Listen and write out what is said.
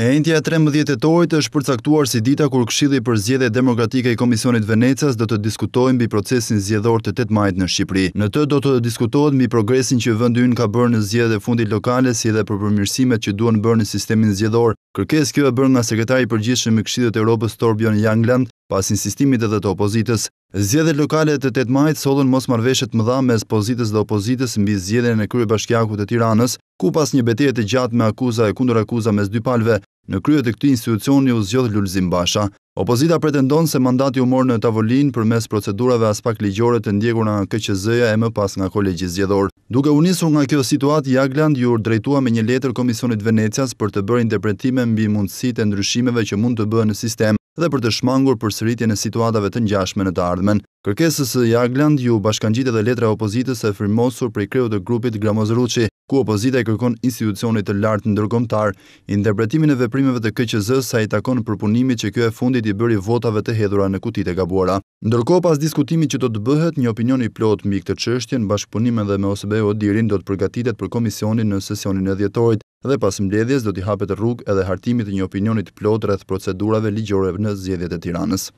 E intja 13 tëtojt është përcaktuar si dita kur këshili për zjedhe demokratike i Komisionit Venecas do të diskutojnë bi procesin zjedhor të 8 majt në Shqipëri. Në të do të diskutojnë bi progresin që vëndyn ka bërë në zjedhe fundit lokale si edhe për përmirësimet që duen bërë në sistemin zjedhor. Kërkes kjo e bërë nga sekretari përgjithshën me të Europës Torbjörn Jangland pas insistimit edhe të opozitës. Zjedhe lokale të 8 majt solën mos marveshet më dha mes pozitës dhe opozitës mbi zjedhe në kërë bashkjaku të tiranës, ku pas një betjet të gjatë me akuza e kundur akuza mes dy palve, Në kryet e këty institucioni u zgjodh Lulzim Basha. Opozita pretendon se mandati u morë në tavolin për mes procedurave pak ligjore të ndjekur nga KQZ-ja e më pas nga kolegji zgjedhor. Duke unisur nga kjo situat, Jagland ju drejtua me një letër Komisionit Venecias për të bërë interpretime mbi mundësit e ndryshimeve që mund të bërë në sistem dhe për të shmangur për sëritje e situatave të njashme në të ardhmen. Kërkesës Jagland ju bashkan gjitë dhe letra opozitës e firmosur prej kreut e grupit Gramozruqi ku opozita i kërkon institucionit të lartë dërgomtar, interpretimin e veprimeve të KQZ sa i takon përpunimi që kjo e fundit i bëri votave të hedhura në kutit e gabuara. Ndërko pas diskutimi që do të bëhet, një opinion i plot mbi këtë qështjen, bashkëpunime dhe me OSB o dirin do të përgatitet për komisionin në sesionin e djetorit, dhe pas mbledhjes do t'i hapet rrug edhe hartimit një opinionit plot rrëth procedurave ligjore në zjedhjet e tiranës.